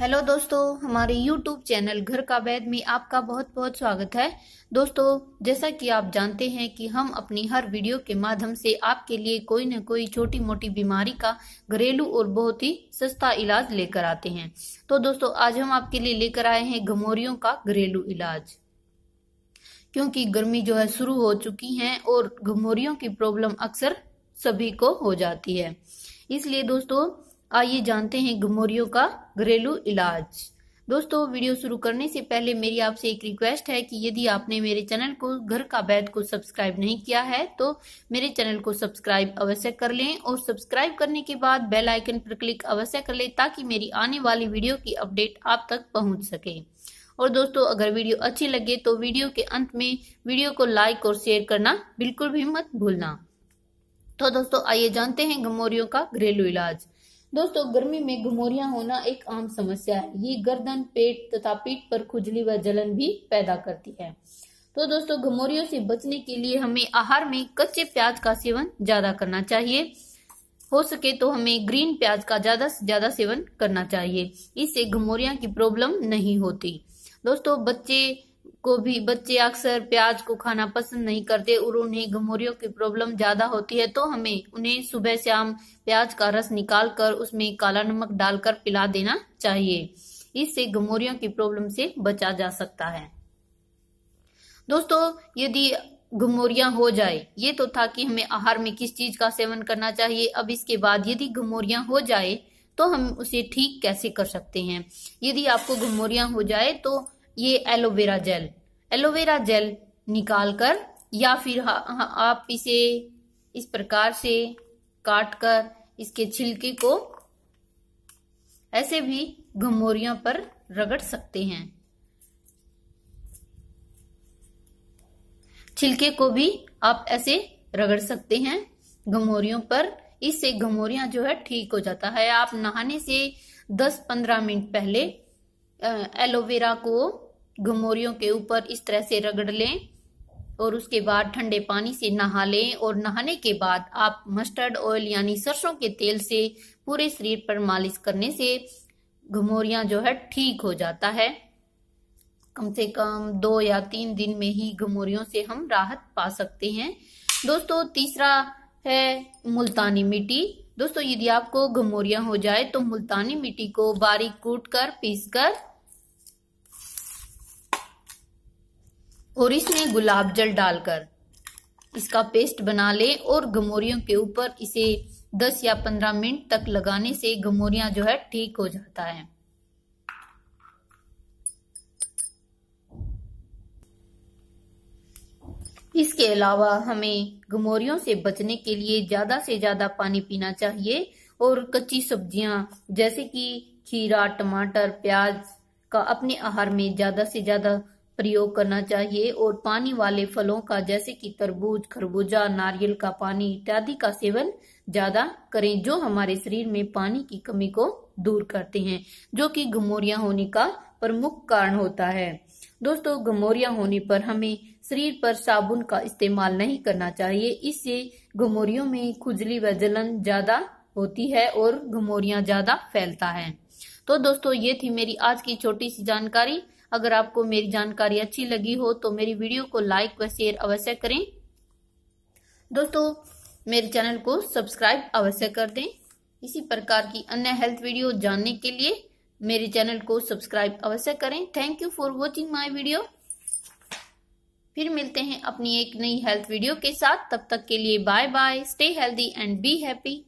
hello दोस्तों हमारे YouTube channel घर का वैद में आपका बहुत बहुत स्वागत है दोस्तों जैसा कि आप जानते हैं कि हम अपनी हर वीडियो के माध्यम से आपके लिए कोई न कोई छोटी मोटी बीमारी का घरेलू और बहुत ही सस्ता इलाज लेकर आते हैं तो दोस्तों आज हम आपके लिए लेकर आए हैं घमोरियों का घरेलू इलाज क्योंकि गर्मी जो है शुरू हो चुकी है और घमोरियों की प्रॉब्लम अक्सर सभी को हो जाती है इसलिए दोस्तों आइए जानते हैं गमोरियो का घरेलू इलाज दोस्तों वीडियो शुरू करने से पहले मेरी आपसे एक रिक्वेस्ट है कि यदि आपने मेरे चैनल को घर का बैद को सब्सक्राइब नहीं किया है तो मेरे चैनल को सब्सक्राइब अवश्य कर लें और सब्सक्राइब करने के बाद बेल आइकन पर क्लिक अवश्य कर लें ताकि मेरी आने वाली वीडियो की अपडेट आप तक पहुंच सके और दोस्तों अगर वीडियो अच्छी लगे तो वीडियो के अंत में वीडियो को लाइक और शेयर करना बिल्कुल भी मत भूलना तो दोस्तों आइए जानते हैं गमोरियों का घरेलू इलाज दोस्तों गर्मी में घमोरिया होना एक आम समस्या है ये गर्दन पेट तथा पीठ पर खुजली व जलन भी पैदा करती है तो दोस्तों घमोरियों से बचने के लिए हमें आहार में कच्चे प्याज का सेवन ज्यादा करना चाहिए हो सके तो हमें ग्रीन प्याज का ज्यादा से ज्यादा सेवन करना चाहिए इससे घमोरिया की प्रॉब्लम नहीं होती दोस्तों बच्चे को भी बच्चे अक्सर प्याज को खाना पसंद नहीं करते और उन्हें घमोरियों की प्रॉब्लम ज्यादा होती है तो हमें उन्हें सुबह शाम प्याज का रस निकाल कर उसमें काला नमक डालकर पिला देना चाहिए इससे घमोरियों की प्रॉब्लम से बचा जा सकता है दोस्तों यदि घमोरिया हो जाए ये तो था कि हमें आहार में किस चीज का सेवन करना चाहिए अब इसके बाद यदि घमोरिया हो जाए तो हम उसे ठीक कैसे कर सकते हैं यदि आपको घमोरिया हो जाए तो ये एलोवेरा जेल एलोवेरा जेल निकाल कर या फिर हा, हा, आप इसे इस प्रकार से काट कर इसके छिलके को ऐसे भी घमोरियों पर रगड़ सकते हैं छिलके को भी आप ऐसे रगड़ सकते हैं घमोरियों पर इससे घमोरिया जो है ठीक हो जाता है आप नहाने से 10-15 मिनट पहले एलोवेरा को घुमोरियों के ऊपर इस तरह से रगड़ लें और उसके बाद ठंडे पानी से नहा लें और नहाने के बाद आप मस्टर्ड ऑयल यानी सरसों के तेल से पूरे शरीर पर मालिश करने से घमोरिया जो है ठीक हो जाता है कम से कम दो या तीन दिन में ही घमोरियों से हम राहत पा सकते हैं दोस्तों तीसरा है मुल्तानी मिट्टी दोस्तों यदि आपको घमोरिया हो जाए तो मुल्तानी मिट्टी को बारीक कूट कर पीस कर और इसमें गुलाब जल डालकर इसका पेस्ट बना ले और घमोरियों के ऊपर इसे 10 या 15 मिनट तक लगाने से घमोरिया जो है ठीक हो जाता है इसके अलावा हमें घमोरियों से बचने के लिए ज्यादा से ज्यादा पानी पीना चाहिए और कच्ची सब्जियां जैसे कि खीरा टमाटर प्याज का अपने आहार में ज्यादा से ज्यादा प्रयोग करना चाहिए और पानी वाले फलों का जैसे कि तरबूज खरबूजा नारियल का पानी इत्यादि का सेवन ज्यादा करें जो हमारे शरीर में पानी की कमी को दूर करते हैं जो कि घमोरिया होने का प्रमुख कारण होता है दोस्तों घमोरिया होने पर हमें शरीर पर साबुन का इस्तेमाल नहीं करना चाहिए इससे घमोरियों में खुजली व जलन ज्यादा होती है और घमोरिया ज्यादा फैलता है तो दोस्तों ये थी मेरी आज की छोटी सी जानकारी अगर आपको मेरी जानकारी अच्छी लगी हो तो मेरी वीडियो को लाइक व शेयर अवश्य करें दोस्तों मेरे चैनल को सब्सक्राइब अवश्य कर दें इसी प्रकार की अन्य हेल्थ वीडियो जानने के लिए मेरे चैनल को सब्सक्राइब अवश्य करें thank you for watching my video फिर मिलते हैं अपनी एक नई हेल्थ वीडियो के साथ तब तक के लिए bye bye stay healthy and be happy